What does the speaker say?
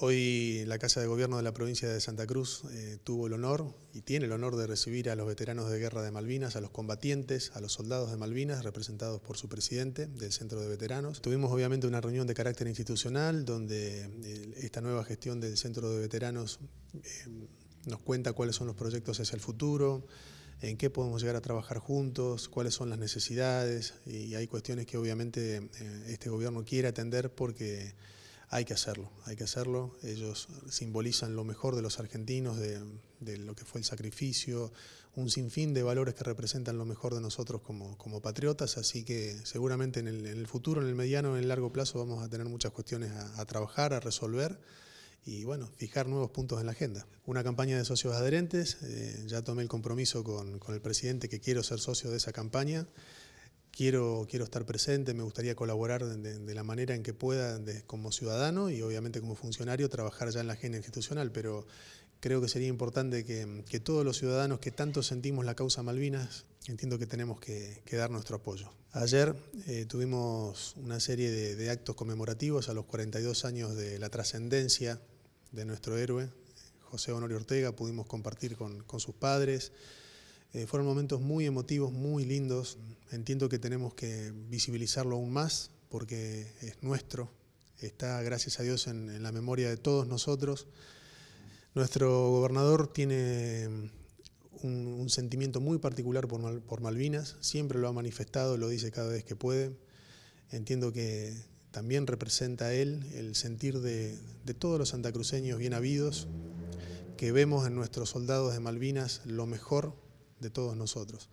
Hoy la Casa de Gobierno de la provincia de Santa Cruz eh, tuvo el honor y tiene el honor de recibir a los veteranos de guerra de Malvinas, a los combatientes, a los soldados de Malvinas, representados por su presidente del Centro de Veteranos. Tuvimos obviamente una reunión de carácter institucional donde eh, esta nueva gestión del Centro de Veteranos eh, nos cuenta cuáles son los proyectos hacia el futuro, en qué podemos llegar a trabajar juntos, cuáles son las necesidades y hay cuestiones que obviamente este gobierno quiere atender porque hay que hacerlo, hay que hacerlo. Ellos simbolizan lo mejor de los argentinos, de, lo que fue el sacrificio, un sinfín de valores que representan lo mejor de nosotros como, como patriotas, así que seguramente en el, futuro, en el mediano, en el largo plazo vamos a tener muchas cuestiones a, trabajar, a resolver y bueno, fijar nuevos puntos en la agenda. Una campaña de socios adherentes, eh, ya tomé el compromiso con, con el presidente que quiero ser socio de esa campaña quiero, quiero estar presente, me gustaría colaborar de, la manera en que pueda como ciudadano y obviamente como funcionario trabajar ya en la agenda institucional, pero creo que sería importante que, que todos los ciudadanos que tanto sentimos la causa Malvinas, entiendo que tenemos que, dar nuestro apoyo. Ayer eh, tuvimos una serie de, de actos conmemorativos a los 42 años de la trascendencia de nuestro héroe, José Honorio Ortega, pudimos compartir con, con sus padres, eh, fueron momentos muy emotivos, muy lindos. Entiendo que tenemos que visibilizarlo aún más porque es nuestro. Está, gracias a Dios, en, la memoria de todos nosotros. Nuestro gobernador tiene mm, un, sentimiento muy particular por, por Malvinas. Siempre lo ha manifestado, lo dice cada vez que puede. Entiendo que también representa a él el sentir de, de, todos los santacruceños bien habidos, que vemos en nuestros soldados de Malvinas lo mejor de todos nosotros.